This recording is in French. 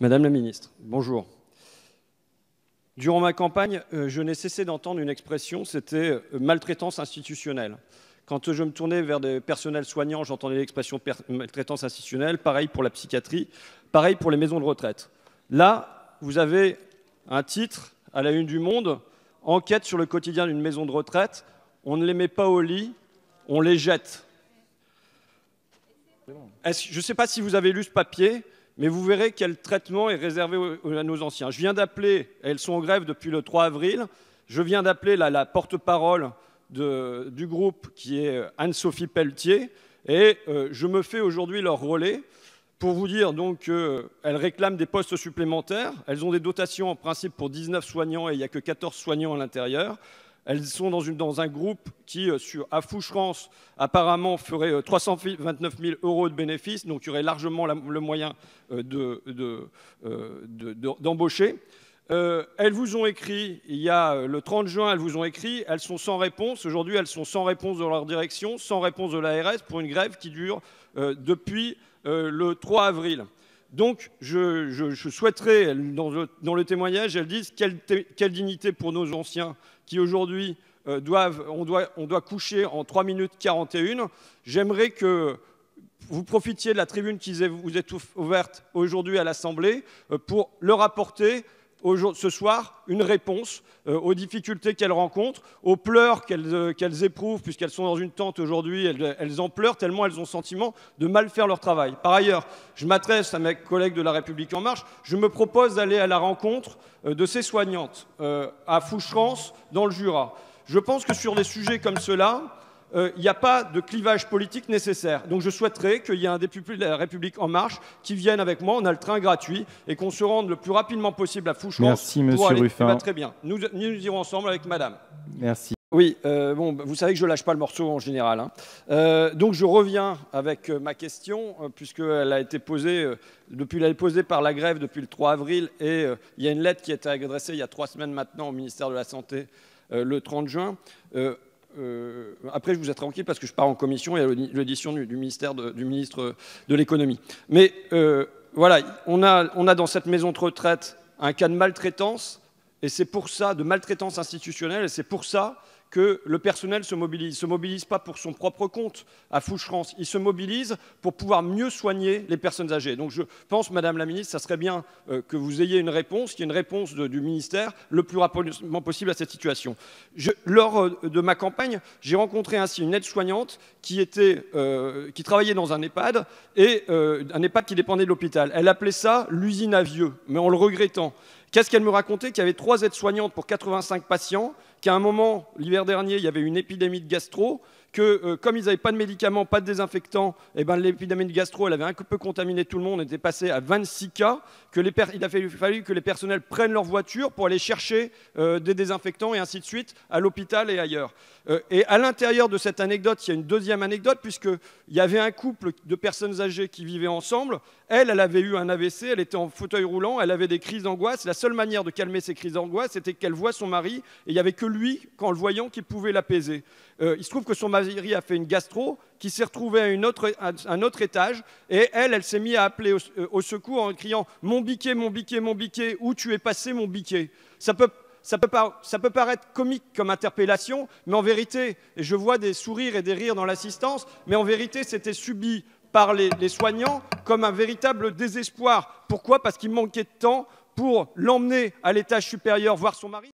Madame la Ministre, bonjour. Durant ma campagne, euh, je n'ai cessé d'entendre une expression, c'était euh, maltraitance institutionnelle. Quand je me tournais vers des personnels soignants, j'entendais l'expression maltraitance institutionnelle, pareil pour la psychiatrie, pareil pour les maisons de retraite. Là, vous avez un titre à la une du monde, enquête sur le quotidien d'une maison de retraite, on ne les met pas au lit, on les jette. Je ne sais pas si vous avez lu ce papier, mais vous verrez quel traitement est réservé à nos anciens. Je viens d'appeler, elles sont en grève depuis le 3 avril, je viens d'appeler la, porte-parole du groupe qui est euh, Anne-Sophie Pelletier, et euh, je me fais aujourd'hui leur relais pour vous dire qu'elles euh, réclament des postes supplémentaires, elles ont des dotations en principe pour 19 soignants et il n'y a que 14 soignants à l'intérieur. Elles sont dans, un groupe qui, euh, sur, à Foucherance, apparemment ferait 329 euh, 000 euros de bénéfices, donc il y aurait largement le moyen euh, d'embaucher. elles vous ont écrit, il y a le 30 juin, elles vous ont écrit, elles sont sans réponse. Aujourd'hui, elles sont sans réponse de leur direction, sans réponse de l'ARS pour une grève qui dure depuis le 3 avril. Donc, je, souhaiterais, dans le, témoignage, elles disent quelle, dignité pour nos anciens qui aujourd'hui euh, doivent, on doit, on doit coucher en 3 minutes 41. J'aimerais que vous profitiez de la tribune qui vous est ouverte aujourd'hui à l'Assemblée euh, pour leur apporter ce soir une réponse euh, aux difficultés qu'elles rencontrent, aux pleurs euh, qu'elles éprouvent, puisqu'elles sont dans une tente aujourd'hui, elles, en pleurent tellement elles ont sentiment de mal faire leur travail. Par ailleurs, je m'adresse à mes collègues de La République En Marche, je me propose d'aller à la rencontre euh, de ces soignantes à Foucherance, dans le Jura. Je pense que sur des sujets comme ceux cela, il euh, n'y a pas de clivage politique nécessaire. Donc je souhaiterais qu'il y ait un député de la République En Marche qui vienne avec moi, on a le train gratuit, et qu'on se rende le plus rapidement possible à Fouchon. Merci, monsieur aller... Eh ben, très bien, nous, nous irons ensemble avec madame. Merci. Oui, euh, bon, vous savez que je ne lâche pas le morceau en général. Hein. Euh, donc je reviens avec ma question, puisqu'elle a été posée, depuis, posée par la grève depuis le 3 avril, et il y a une lettre qui a été adressée il y a trois semaines maintenant au ministère de la Santé le 30 juin. Euh, après, je vous ai tranquille parce que je pars en commission et à l'audition du, ministère ministre euh, de l'économie. Mais euh, voilà, on a, on a dans cette maison de retraite un cas de maltraitance, et c'est pour ça, de maltraitance institutionnelle, et c'est pour ça que le personnel se mobilise. Il se mobilise pas pour son propre compte à Foucherance, il se mobilise pour pouvoir mieux soigner les personnes âgées. Donc je pense, Madame la Ministre, ça serait bien euh, que vous ayez une réponse, qu'il y ait une réponse du ministère le plus rapidement possible à cette situation. lors euh, de ma campagne, j'ai rencontré ainsi une aide-soignante qui, euh, travaillait dans un EHPAD, et un EHPAD qui dépendait de l'hôpital. Elle appelait ça l'usine à vieux, mais en le regrettant. Qu'est-ce qu'elle me racontait Qu'il y avait trois aides-soignantes pour 85 patients, qu'à un moment, l'hiver dernier, il y avait une épidémie de gastro, que euh, comme ils n'avaient pas de médicaments, pas de désinfectants, et eh ben, l'épidémie de gastro, elle avait un peu contaminé tout le monde, était passé à 26 cas, que les il a fallu que les personnels prennent leur voiture pour aller chercher euh, des désinfectants et ainsi de suite à l'hôpital et ailleurs. Euh, et à l'intérieur de cette anecdote, il y a une deuxième anecdote, puisqu'il y avait un couple de personnes âgées qui vivaient ensemble. Elle, elle avait eu un AVC, elle était en fauteuil roulant, elle avait des crises d'angoisse. La seule manière de calmer ces crises d'angoisse, c'était qu'elle voit son mari, et il n'y avait que lui, qu'en le voyant, qui pouvait l'apaiser. il se trouve que son mari a fait une gastro qui s'est retrouvée à, un autre étage et elle, elle s'est mise à appeler au, euh, secours en criant Mon biquet, mon biquet, mon biquet, où tu es passé mon biquet ça peut, paraître comique comme interpellation, mais en vérité, et je vois des sourires et des rires dans l'assistance, mais en vérité, c'était subi par les soignants comme un véritable désespoir. Pourquoi Parce qu'il manquait de temps pour l'emmener à l'étage supérieur voir son mari.